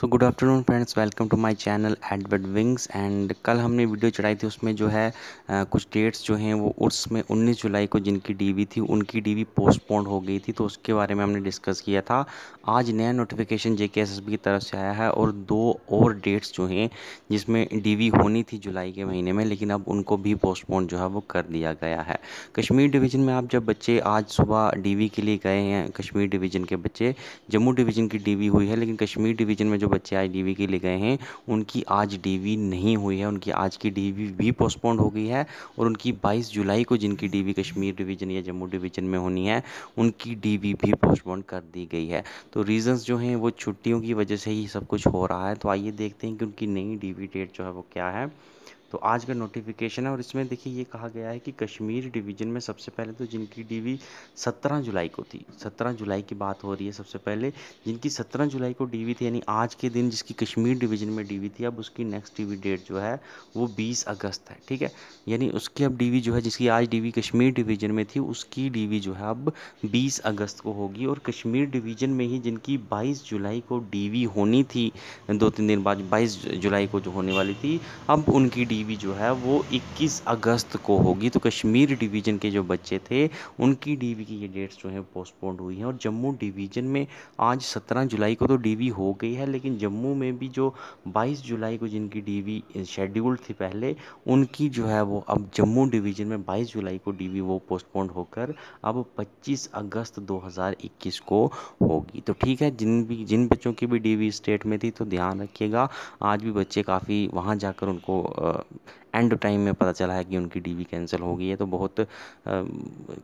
so good afternoon friends welcome to my channel Edward wings and कल हमने video चढ़ाई थी उसमें जो है आ, कुछ डेट्स जो हैं वो उसमें उन्नीस 19 जुलाई को जिनकी डीवी थी उनकी डीवी पोस्टपोन्ड हो गई थी तो उसके बारे में हमने डिस्कस किया था आज नया नोटिफिकेशन जे की तरफ से आया है और दो और डेट्स जो हैं जिसमें डी होनी थी जुलाई के महीने में लेकिन अब उनको भी पोस्टपोन्ड जो है वो कर दिया गया है कश्मीर डिवीज़न में आप जब बच्चे आज सुबह डी के लिए गए हैं कश्मीर डिवीज़न के बच्चे जम्मू डिवीज़न की डी हुई है लेकिन कश्मीर डिवीज़न में जो बच्चे आज डीवी के लिए गए हैं उनकी आज डीवी नहीं हुई है उनकी आज की डीवी भी पोस्टपोन्ड हो गई है और उनकी 22 जुलाई को जिनकी डीवी कश्मीर डिवीज़न या जम्मू डिवीज़न में होनी है उनकी डीवी भी पोस्टपोन कर दी गई है तो रीज़न्स जो हैं वो छुट्टियों की वजह से ही सब कुछ हो रहा है तो आइए देखते हैं कि उनकी नई वी डेट जो है वो क्या है तो आज का नोटिफिकेशन है और इसमें देखिए ये कहा गया है कि कश्मीर डिवीज़न में सबसे पहले तो जिनकी डीवी 17 जुलाई को थी 17 जुलाई की बात हो रही है सबसे पहले जिनकी 17 जुलाई को डीवी थी यानी आज के दिन जिसकी कश्मीर डिवीज़न में डीवी थी अब उसकी नेक्स्ट डीवी डेट जो है वो बीस अगस्त है ठीक है यानी उसकी अब डी जो है जिसकी आज डी कश्मीर डिवीज़न में थी उसकी डी जो है अब बीस अगस्त को होगी और कश्मीर डिवीज़न में ही जिनकी बाईस जुलाई को डी होनी थी दो तीन दिन बाद बाईस जुलाई को जो होने वाली थी अब उनकी डी टीवी जो है वो 21 अगस्त को होगी तो कश्मीर डिवीज़न के जो बच्चे थे उनकी डीवी की ये डेट्स जो हैं पोस्टपोन हुई हैं और जम्मू डिवीज़न में आज 17 जुलाई को तो डीवी हो गई है लेकिन जम्मू में भी जो 22 जुलाई को जिनकी डीवी शेड्यूल्ड थी पहले उनकी जो है वो अब जम्मू डिवीज़न में बाईस जुलाई को डी वो पोस्टपोन्ड होकर अब पच्चीस अगस्त दो को होगी तो ठीक है जिन भी जिन बच्चों की भी डी स्टेट में थी तो ध्यान रखिएगा आज भी बच्चे काफ़ी वहाँ जाकर उनको एंड टाइम में पता चला है कि उनकी डीवी कैंसिल हो गई है तो बहुत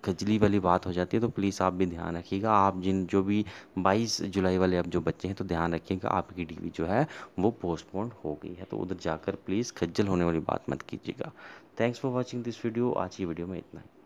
खजली वाली बात हो जाती है तो प्लीज़ आप भी ध्यान रखिएगा आप जिन जो भी 22 जुलाई वाले अब जो बच्चे हैं तो ध्यान रखिएगा आपकी डीवी जो है वो पोस्टपोन हो गई है तो उधर जाकर प्लीज़ खज्जल होने वाली बात मत कीजिएगा thanks for watching this video आज की वीडियो में इतना ही